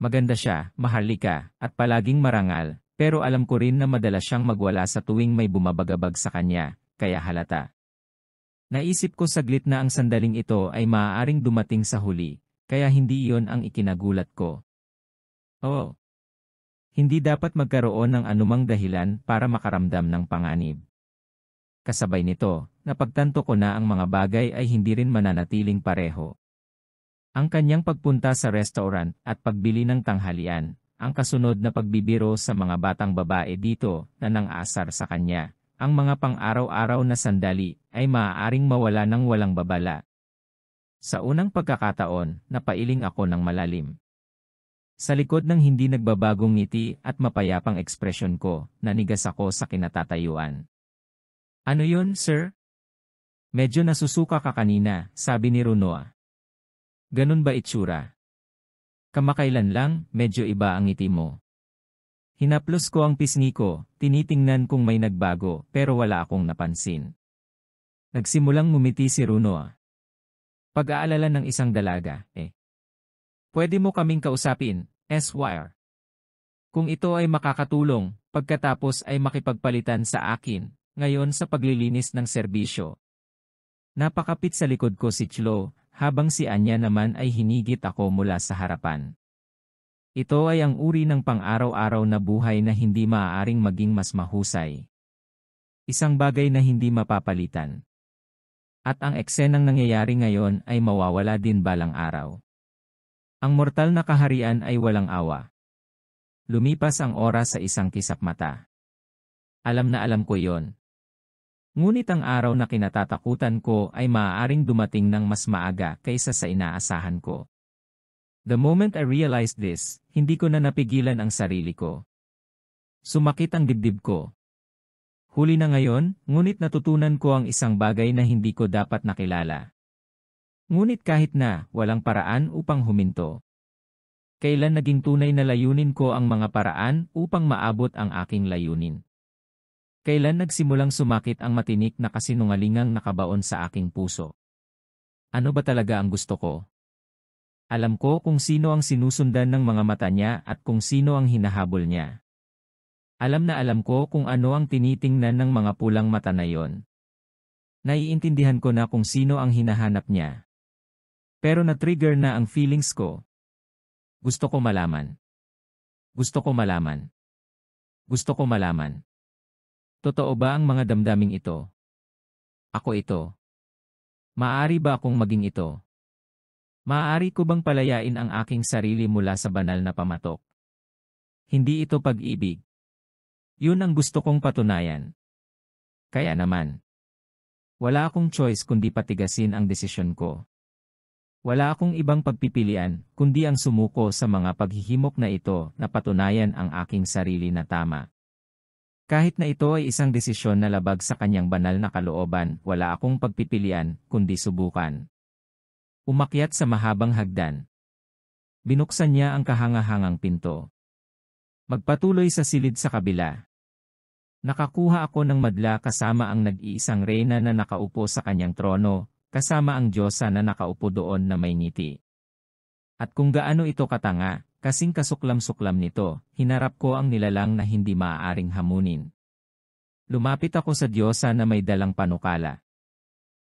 maganda siya, maharlika, at palaging marangal, pero alam ko rin na madalas siyang magwala sa tuwing may bumabagabag sa kanya, kaya halata. Naisip ko saglit na ang sandaling ito ay maaaring dumating sa huli, kaya hindi iyon ang ikinagulat ko. Oo. Hindi dapat magkaroon ng anumang dahilan para makaramdam ng panganib. Kasabay nito, napagtanto ko na ang mga bagay ay hindi rin mananatiling pareho. Ang kanyang pagpunta sa restaurant at pagbili ng tanghalian, ang kasunod na pagbibiro sa mga batang babae dito na nang-asar sa kanya, ang mga pang-araw-araw na sandali ay maaaring mawala ng walang babala. Sa unang pagkakataon, napailing ako ng malalim. Sa likod ng hindi nagbabagong ngiti at mapayapang ekspresyon ko, nanigas ako sa kinatatayuan. Ano yun, sir? Medyo nasusuka ka kanina, sabi ni Runoa. Ganun ba itsura? Kamakailan lang, medyo iba ang ngiti mo. Hinaplos ko ang pisngi ko, tinitingnan kung may nagbago, pero wala akong napansin. Nagsimulang ngumiti si Runo. Pag-aalala ng isang dalaga, eh. Pwede mo kaming kausapin, Esquire. Kung ito ay makakatulong, pagkatapos ay makipagpalitan sa akin, ngayon sa paglilinis ng serbisyo. Napakapit sa likod ko si Chlo habang si Anya naman ay hinigit ako mula sa harapan. Ito ay ang uri ng pang-araw-araw na buhay na hindi maaaring maging mas mahusay. Isang bagay na hindi mapapalitan. At ang eksenang nangyayari ngayon ay mawawala din balang araw. Ang mortal na kaharian ay walang awa. Lumipas ang oras sa isang kisap mata. Alam na alam ko yon, Ngunit ang araw na kinatatakutan ko ay maaaring dumating ng mas maaga kaysa sa inaasahan ko. The moment I realized this, hindi ko na napigilan ang sarili ko. Sumakit ang dibdib ko. Huli na ngayon, ngunit natutunan ko ang isang bagay na hindi ko dapat nakilala. Ngunit kahit na, walang paraan upang huminto. Kailan naging tunay na layunin ko ang mga paraan upang maabot ang aking layunin. Kailan nagsimulang sumakit ang matinik na kasinungalingang nakabaon sa aking puso? Ano ba talaga ang gusto ko? Alam ko kung sino ang sinusundan ng mga mata niya at kung sino ang hinahabol niya. Alam na alam ko kung ano ang tinitingnan ng mga pulang mata na yon. Naiintindihan ko na kung sino ang hinahanap niya. Pero na-trigger na ang feelings ko. Gusto ko malaman. Gusto ko malaman. Gusto ko malaman. Totoo ba ang mga damdaming ito? Ako ito. Maari ba akong maging ito? Maari ko bang palayain ang aking sarili mula sa banal na pamatok? Hindi ito pag-ibig. Yun ang gusto kong patunayan. Kaya naman. Wala akong choice kundi patigasin ang desisyon ko. Wala akong ibang pagpipilian kundi ang sumuko sa mga paghihimok na ito na patunayan ang aking sarili na tama. Kahit na ito ay isang desisyon na labag sa kanyang banal na kalooban, wala akong pagpipilian, kundi subukan. Umakyat sa mahabang hagdan. Binuksan niya ang kahangahangang pinto. Magpatuloy sa silid sa kabila. Nakakuha ako ng madla kasama ang nag-iisang reyna na nakaupo sa kanyang trono, kasama ang diyosa na nakaupo doon na may ngiti. At kung gaano ito katanga, Kasing kasuklam-suklam nito, hinarap ko ang nilalang na hindi maaaring hamunin. Lumapit ako sa Diyosa na may dalang panukala.